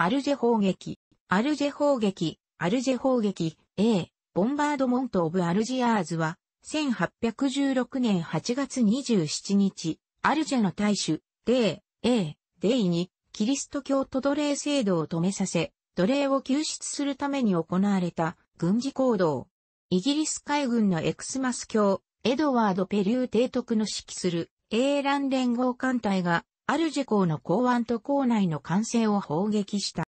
アルジェ砲撃、アルジェ砲撃、アルジェ砲撃、A、ボンバードモント・オブ・アルジアーズは、1816年8月27日、アルジェの大主、デー、A、デイに、キリスト教徒奴隷制度を止めさせ、奴隷を救出するために行われた軍事行動。イギリス海軍のエクスマス教、エドワード・ペリュー提督の指揮する、ラン連合艦隊がアルジェ港の港湾と港内の完成を砲撃した。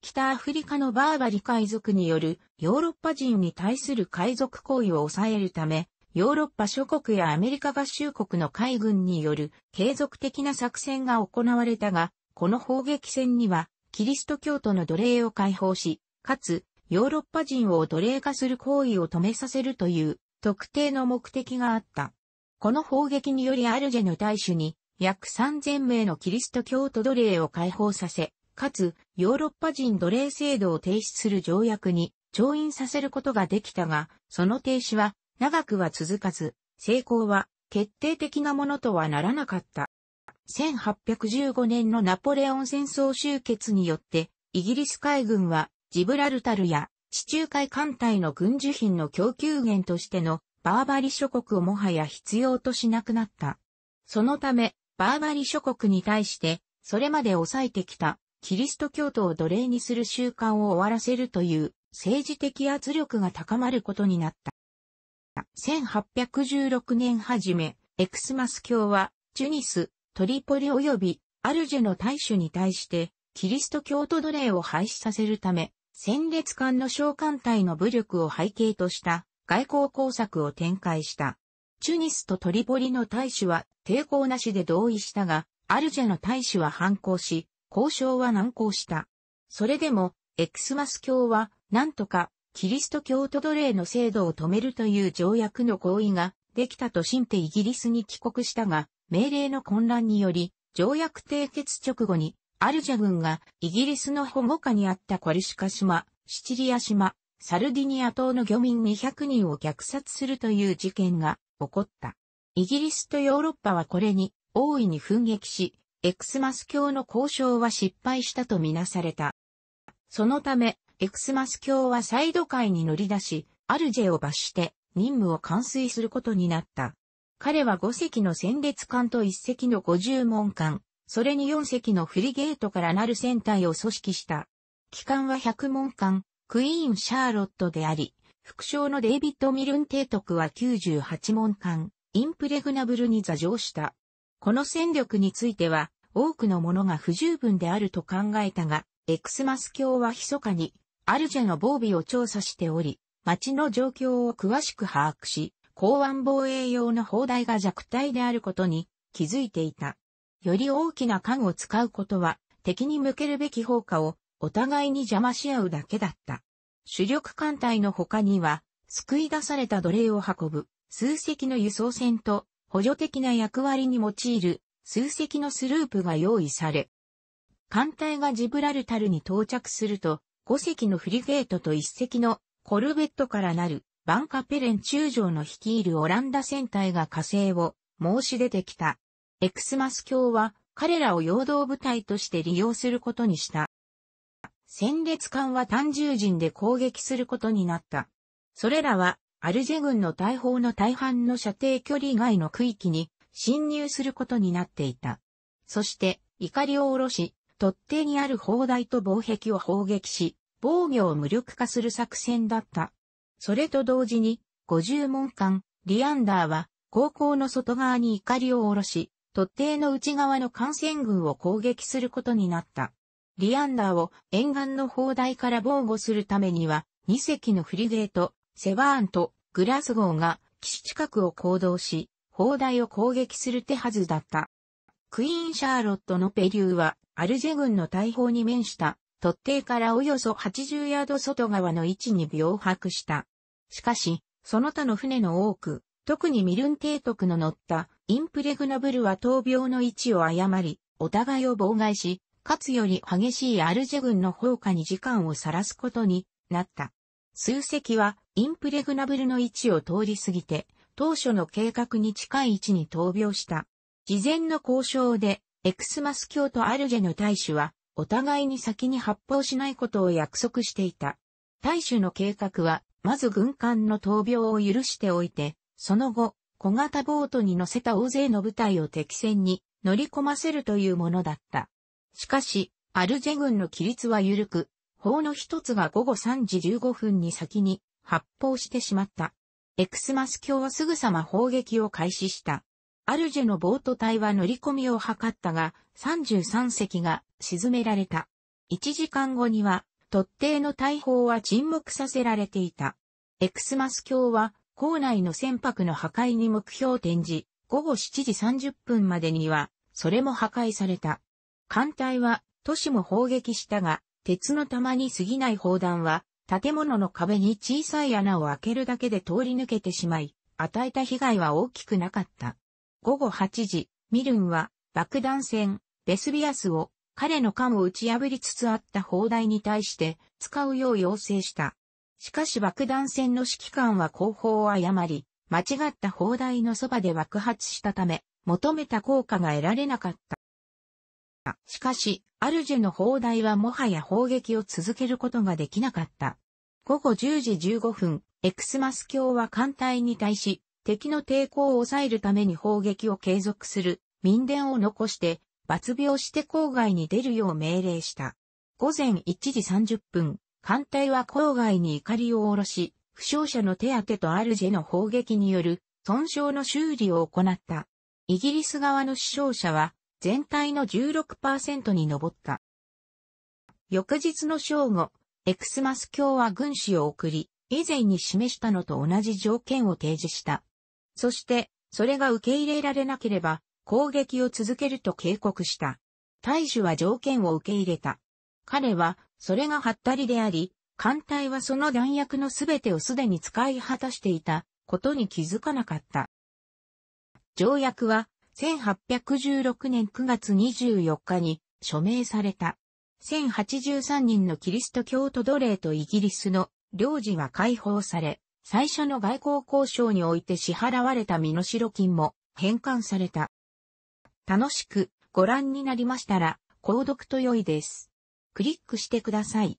北アフリカのバーバリ海賊によるヨーロッパ人に対する海賊行為を抑えるため、ヨーロッパ諸国やアメリカ合衆国の海軍による継続的な作戦が行われたが、この砲撃戦にはキリスト教徒の奴隷を解放し、かつヨーロッパ人を奴隷化する行為を止めさせるという特定の目的があった。この砲撃によりアルジェの大使に約3000名のキリスト教徒奴隷を解放させ、かつ、ヨーロッパ人奴隷制度を停止する条約に調印させることができたが、その停止は長くは続かず、成功は決定的なものとはならなかった。1815年のナポレオン戦争終結によって、イギリス海軍はジブラルタルや地中海艦隊の軍需品の供給源としてのバーバリ諸国をもはや必要としなくなった。そのため、バーバリ諸国に対して、それまで抑えてきたキリスト教徒を奴隷にする習慣を終わらせるという政治的圧力が高まることになった。1816年初め、エクスマス教は、ジュニス、トリポリ及びアルジェの大衆に対して、キリスト教徒奴隷を廃止させるため、戦列艦の召喚隊の武力を背景とした外交工作を展開した。チュニスとトリポリの大使は抵抗なしで同意したが、アルジェの大使は反抗し、交渉は難航した。それでも、エクスマス教は、なんとか、キリスト教徒奴隷の制度を止めるという条約の合意が、できたと信てイギリスに帰国したが、命令の混乱により、条約締結直後に、アルジャ軍がイギリスの保護下にあったコルシカ島、シチリア島、サルディニア島の漁民200人を虐殺するという事件が起こった。イギリスとヨーロッパはこれに大いに奮撃し、エクスマス教の交渉は失敗したとみなされた。そのため、エクスマス教はサイド海に乗り出し、アルジェを罰して任務を完遂することになった。彼は5隻の戦列艦と1隻の50門艦、それに4隻のフリゲートからなる船体を組織した。機関は100門艦、クイーン・シャーロットであり、副将のデイビッド・ミルン提督は98門艦、インプレグナブルに座上した。この戦力については、多くのものが不十分であると考えたが、エクスマス教は密かに、アルジェの防備を調査しており、町の状況を詳しく把握し、港湾防衛用の砲台が弱体であることに気づいていた。より大きな艦を使うことは、敵に向けるべき砲火をお互いに邪魔し合うだけだった。主力艦隊の他には、救い出された奴隷を運ぶ、数隻の輸送船と補助的な役割に用いる数隻のスループが用意され、艦隊がジブラルタルに到着すると、5隻のフリゲートと1隻のコルベットからなるバンカペレン中将の率いるオランダ船隊が火星を申し出てきた。エクスマス教は彼らを陽動部隊として利用することにした。戦列艦は単獣人で攻撃することになった。それらはアルジェ軍の大砲の大半の射程距離外の区域に侵入することになっていた。そして、怒りを下ろし、突堤にある砲台と防壁を砲撃し、防御を無力化する作戦だった。それと同時に、50門間、リアンダーは、高校の外側に怒りを下ろし、突堤の内側の艦船群を攻撃することになった。リアンダーを沿岸の砲台から防護するためには、2隻のフリゲート、セバーンとグラスゴーが岸近くを行動し、砲台を攻撃する手はずだった。クイーン・シャーロットのペリューは、アルジェ軍の大砲に面した、突堤からおよそ80ヤード外側の位置に秒白した。しかし、その他の船の多く、特にミルン提督の乗ったインプレグナブルは闘病の位置を誤り、お互いを妨害し、かつより激しいアルジェ軍の放火に時間をさらすことになった。数隻はインプレグナブルの位置を通り過ぎて、当初の計画に近い位置に闘病した。事前の交渉で、エクスマス教とアルジェの大使は、お互いに先に発砲しないことを約束していた。大使の計画は、まず軍艦の闘病を許しておいて、その後、小型ボートに乗せた大勢の部隊を敵船に乗り込ませるというものだった。しかし、アルジェ軍の規律は緩く、法の一つが午後3時15分に先に発砲してしまった。エクスマス橋はすぐさま砲撃を開始した。アルジェのボート隊は乗り込みを図ったが、33隻が沈められた。1時間後には、突堤の大砲は沈黙させられていた。エクスマス橋は、港内の船舶の破壊に目標を転じ、午後7時30分までには、それも破壊された。艦隊は、都市も砲撃したが、鉄の弾に過ぎない砲弾は、建物の壁に小さい穴を開けるだけで通り抜けてしまい、与えた被害は大きくなかった。午後8時、ミルンは爆弾船、ベスビアスを彼の艦を打ち破りつつあった砲台に対して使うよう要請した。しかし爆弾船の指揮官は後方を誤り、間違った砲台のそばで爆発したため、求めた効果が得られなかった。た。しかし、アルジェの砲台はもはや砲撃を続けることができなかった。午後10時15分、エクスマス教は艦隊に対し、敵の抵抗を抑えるために砲撃を継続する民伝を残して、罰病して郊外に出るよう命令した。午前1時30分、艦隊は郊外に怒りを下ろし、負傷者の手当てとアルジェの砲撃による損傷の修理を行った。イギリス側の死傷者は全体の16%に上った。翌日の正午、エクスマス卿は軍師を送り、以前に示したのと同じ条件を提示した。そして、それが受け入れられなければ、攻撃を続けると警告した。大使は条件を受け入れた。彼は、それがハッタリであり、艦隊はその弾薬のすべてをすでに使い果たしていたことに気づかなかった。条約は1816年9月24日に署名された。1083人のキリスト教徒奴隷とイギリスの領事は解放され、最初の外交交渉において支払われた身代金も返還された。楽しくご覧になりましたら、購読と良いです。クリックしてください。